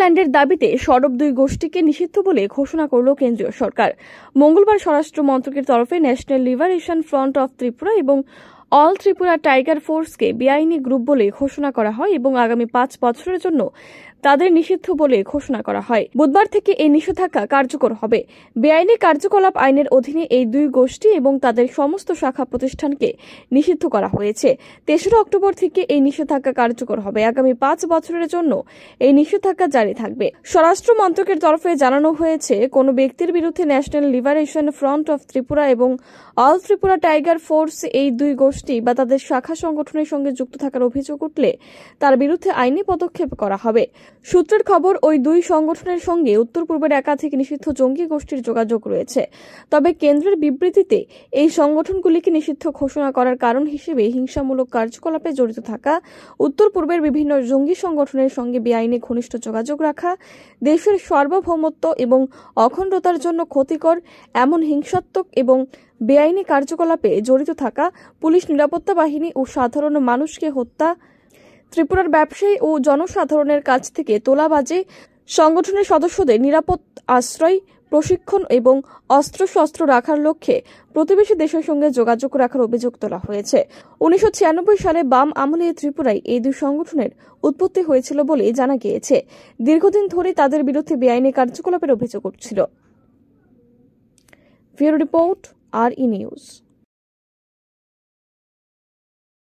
ল্যান্ডের দাবিতে সরব দুই গোষ্ঠীকে নিষিদ্ধ বলে ঘোষণা করল কেন্দ্রীয় সরকার মঙ্গলবার স্বরাষ্ট্র মন্ত্রকের তরফে National Liberation Front of Tripura এবং অল ত্রিপুরা টাইগার ফোর্সকে বেআইনি গ্রুপ বলে ঘোষণা করা হয় এবং আগামী পাঁচ বছরের জন্য তাদের নিষিদ্ধ বলে ঘোষণা করা হয় বুধবার থেকে এই নিষেধাজ্ঞা কার্যকর হবে বেআইনি কার্যকলাপ আইনের অধীনে এই দুই গোষ্ঠী এবং তাদের সমস্ত শাখা প্রতিষ্ঠানকে নিষিদ্ধ করা হয়েছে তেসরা অক্টোবর থেকে এই নিষেধাজ্ঞা কার্যকর হবে আগামী পাঁচ বছরের জন্য এই নিষেধাজ্ঞা জারি থাকবে স্বরাষ্ট্র মন্ত্রকের তরফে জানানো হয়েছে কোনো ব্যক্তির বিরুদ্ধে National Liberation Front of Tripura এবং অল ত্রিপুরা টাইগার ফোর্স এই দুই গোষ্ঠী গোষ্ঠী বা তাদের শাখা সংগঠনের সঙ্গে যুক্ত থাকার অভিযোগ উঠলে তার বিরুদ্ধে আইনি পদক্ষেপ করা হবে সূত্রের খবর ওই দুই সংগঠনের সঙ্গে উত্তর পূর্বের একাধিক নিষিদ্ধ জঙ্গি গোষ্ঠীর যোগাযোগ রয়েছে তবে কেন্দ্রের বিবৃতিতে এই সংগঠনগুলিকে নিষিদ্ধ ঘোষণা করার কারণ হিসেবে হিংসামূলক কার্যকলাপে জড়িত থাকা উত্তর পূর্বের বিভিন্ন জঙ্গি সংগঠনের সঙ্গে বেআইনি ঘনিষ্ঠ যোগাযোগ রাখা দেশের সার্বভৌমত্ব এবং অখণ্ডতার জন্য ক্ষতিকর এমন হিংসাত্মক এবং বেআইনি কার্যকলাপে জড়িত থাকা পুলিশ নিরাপত্তা বাহিনী ও সাধারণ মানুষকে হত্যা ত্রিপুরার ব্যবসায়ী ও জনসাধারণের কাছ থেকে তোলাবাজে সংগঠনের সদস্যদের নিরাপদ আশ্রয় প্রশিক্ষণ এবং অস্ত্রশস্ত্র রাখার লক্ষ্যে প্রতিবেশী দেশের সঙ্গে যোগাযোগ রাখার অভিযোগ তোলা হয়েছে উনিশশো সালে বাম আমলে ত্রিপুরায় এই দুই সংগঠনের উৎপত্তি হয়েছিল বলে জানা গিয়েছে দীর্ঘদিন ধরে তাদের বিরুদ্ধে বেআইনি কার্যকলাপের অভিযোগ উঠছিল রিপোর্ট are in use.